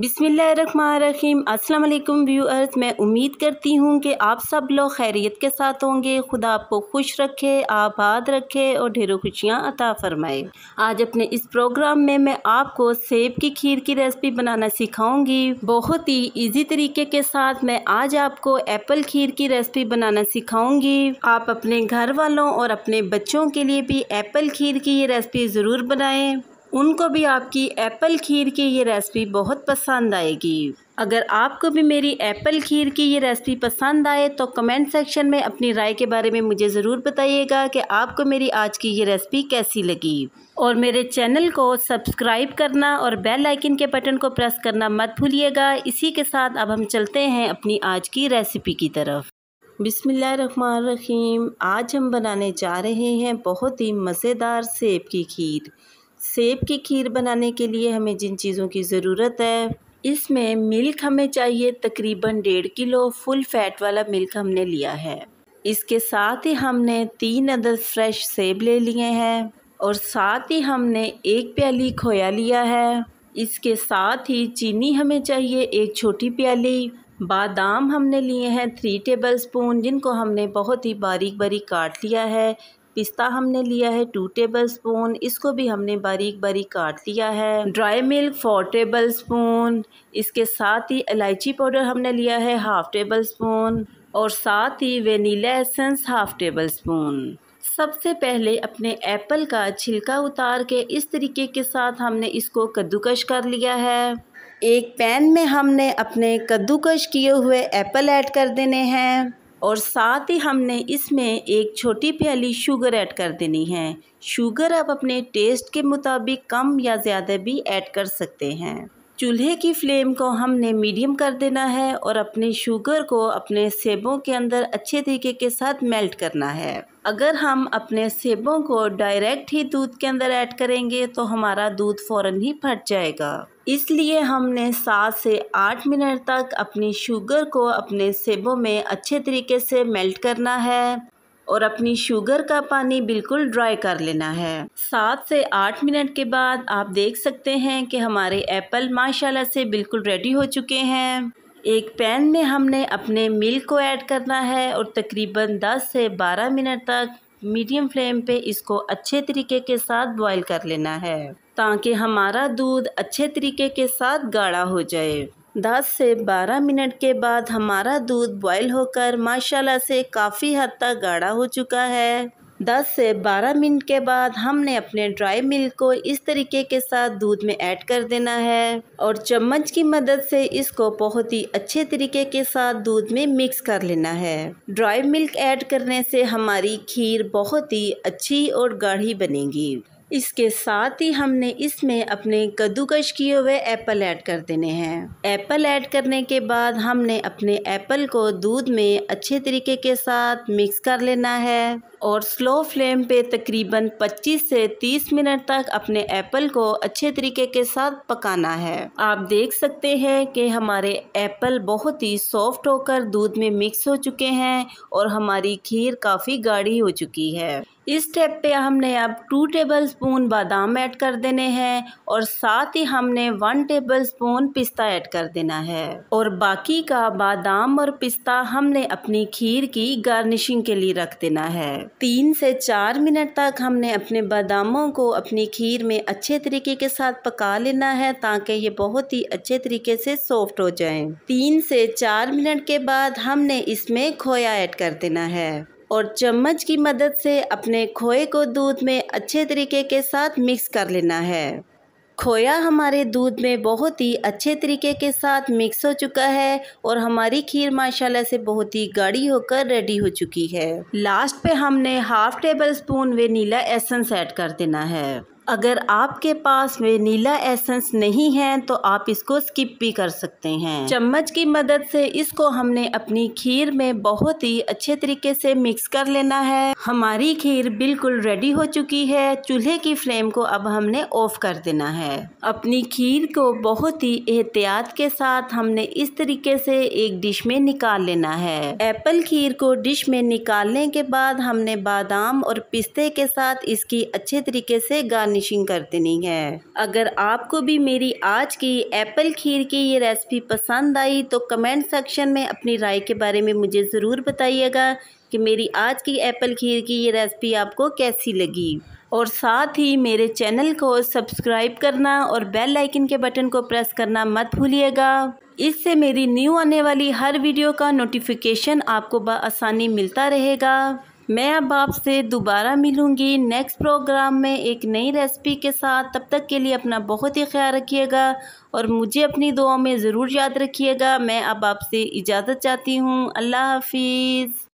बिसमीम अल्लाम व्यूअर्स मैं उम्मीद करती हूँ कि आप सब लोग खैरियत के साथ होंगे खुदा आपको खुश रखे आबाद रखे और ढेरों खुशियाँ अता फरमाए आज अपने इस प्रोग्राम में मैं आपको सेब की खीर की रेसिपी बनाना सिखाऊंगी बहुत ही इजी तरीके के साथ मैं आज आपको एप्पल खीर की रेसिपी बनाना सिखाऊंगी आप अपने घर वालों और अपने बच्चों के लिए भी एप्पल खीर की ये रेसिपी ज़रूर बनाएं उनको भी आपकी एप्पल खीर की ये रेसिपी बहुत पसंद आएगी अगर आपको भी मेरी एप्पल खीर की ये रेसिपी पसंद आए तो कमेंट सेक्शन में अपनी राय के बारे में मुझे ज़रूर बताइएगा कि आपको मेरी आज की ये रेसिपी कैसी लगी और मेरे चैनल को सब्सक्राइब करना और बेल आइकन के बटन को प्रेस करना मत भूलिएगा इसी के साथ अब हम चलते हैं अपनी आज की रेसिपी की तरफ बिसमीम आज हम बनाने जा रहे हैं बहुत ही मज़ेदार सेब की खीर सेब की खीर बनाने के लिए हमें जिन चीज़ों की ज़रूरत है इसमें मिल्क हमें चाहिए तकरीबन डेढ़ किलो फुल फैट वाला मिल्क हमने लिया है इसके साथ ही हमने तीन अदर फ्रेश सेब ले लिए हैं और साथ ही हमने एक प्याली खोया लिया है इसके साथ ही चीनी हमें चाहिए एक छोटी प्याली बादाम हमने लिए हैं थ्री टेबल स्पून जिनको हमने बहुत ही बारीक बारीक काट लिया है पिस्ता हमने लिया है टू टेबल स्पून इसको भी हमने बारीक बारीक काट लिया है dry milk four tablespoon इसके साथ ही इलायची पाउडर हमने लिया है हाफ़ टेबल स्पून और साथ ही vanilla essence half tablespoon सबसे पहले अपने एप्पल का छिलका उतार के इस तरीके के साथ हमने इसको कद्दूकश कर लिया है एक पैन में हमने अपने कद्दूकश किए हुए एप्पल ऐड कर देने हैं और साथ ही हमने इसमें एक छोटी प्याली शुगर ऐड कर देनी है शुगर आप अपने टेस्ट के मुताबिक कम या ज़्यादा भी ऐड कर सकते हैं चूल्हे की फ्लेम को हमने मीडियम कर देना है और अपने शुगर को अपने सेबों के अंदर अच्छे तरीके के साथ मेल्ट करना है अगर हम अपने सेबों को डायरेक्ट ही दूध के अंदर ऐड करेंगे तो हमारा दूध फ़ौरन ही फट जाएगा इसलिए हमने सात से आठ मिनट तक अपनी शुगर को अपने सेबों में अच्छे तरीके से मेल्ट करना है और अपनी शुगर का पानी बिल्कुल ड्राई कर लेना है सात से आठ मिनट के बाद आप देख सकते हैं कि हमारे एप्पल माशाल्लाह से बिल्कुल रेडी हो चुके हैं एक पैन में हमने अपने मिल्क को ऐड करना है और तकरीबन 10 से 12 मिनट तक मीडियम फ्लेम पे इसको अच्छे तरीके के साथ बॉईल कर लेना है ताकि हमारा दूध अच्छे तरीके के साथ गाढ़ा हो जाए 10 से 12 मिनट के बाद हमारा दूध बॉयल होकर माशाल्लाह से काफ़ी हद तक गाढ़ा हो चुका है 10 से 12 मिनट के बाद हमने अपने ड्राई मिल्क को इस तरीके के साथ दूध में ऐड कर देना है और चम्मच की मदद से इसको बहुत ही अच्छे तरीके के साथ दूध में मिक्स कर लेना है ड्राई मिल्क ऐड करने से हमारी खीर बहुत ही अच्छी और गाढ़ी बनेगी इसके साथ ही हमने इसमें अपने कद्दूकश किए हुए एप्पल ऐड कर देने हैं एप्पल ऐड करने के बाद हमने अपने एप्पल को दूध में अच्छे तरीके के साथ मिक्स कर लेना है और स्लो फ्लेम पे तकरीबन 25 से 30 मिनट तक अपने एप्पल को अच्छे तरीके के साथ पकाना है आप देख सकते हैं कि हमारे एप्पल बहुत ही सॉफ्ट होकर दूध में मिक्स हो चुके हैं और हमारी खीर काफ़ी गाढ़ी हो चुकी है इस स्टेप पे हमने अब टू टेबल स्पून बादाम ऐड कर देने हैं और साथ ही हमने वन टेबल स्पून पिस्ता ऐड कर देना है और बाकी का बादाम और पिस्ता हमने अपनी खीर की गार्निशिंग के लिए रख देना है तीन से चार मिनट तक हमने अपने बादामों को अपनी खीर में अच्छे तरीके के साथ पका लेना है ताकि ये बहुत ही अच्छे तरीके से सॉफ्ट हो जाए तीन से चार मिनट के बाद हमने इसमें खोया ऐड कर देना है और चम्मच की मदद से अपने खोए को दूध में अच्छे तरीके के साथ मिक्स कर लेना है खोया हमारे दूध में बहुत ही अच्छे तरीके के साथ मिक्स हो चुका है और हमारी खीर माशाल्लाह से बहुत ही गाढ़ी होकर रेडी हो चुकी है लास्ट पे हमने half tablespoon vanilla essence add कर देना है अगर आपके पास वेनीला एसेंस नहीं है तो आप इसको स्किप भी कर सकते हैं चम्मच की मदद से इसको हमने अपनी खीर में बहुत ही अच्छे तरीके से मिक्स कर लेना है हमारी खीर बिल्कुल रेडी हो चुकी है चूल्हे की फ्लेम को अब हमने ऑफ कर देना है अपनी खीर को बहुत ही एहतियात के साथ हमने इस तरीके से एक डिश में निकाल लेना है एप्पल खीर को डिश में निकालने के बाद हमने बादाम और पिस्ते के साथ इसकी अच्छे तरीके से गार्निश फिनिशिंग कर देनी है अगर आपको भी मेरी आज की एप्पल खीर की ये रेसिपी पसंद आई तो कमेंट सेक्शन में अपनी राय के बारे में मुझे ज़रूर बताइएगा कि मेरी आज की एप्पल खीर की ये रेसिपी आपको कैसी लगी और साथ ही मेरे चैनल को सब्सक्राइब करना और बेल आइकन के बटन को प्रेस करना मत भूलिएगा इससे मेरी न्यू आने वाली हर वीडियो का नोटिफिकेशन आपको बसानी मिलता रहेगा मैं अब आपसे दोबारा मिलूँगी नेक्स्ट प्रोग्राम में एक नई रेसिपी के साथ तब तक के लिए अपना बहुत ही ख्याल रखिएगा और मुझे अपनी दुआ में ज़रूर याद रखिएगा मैं अब आपसे इजाज़त चाहती हूँ अल्लाह हाफिज़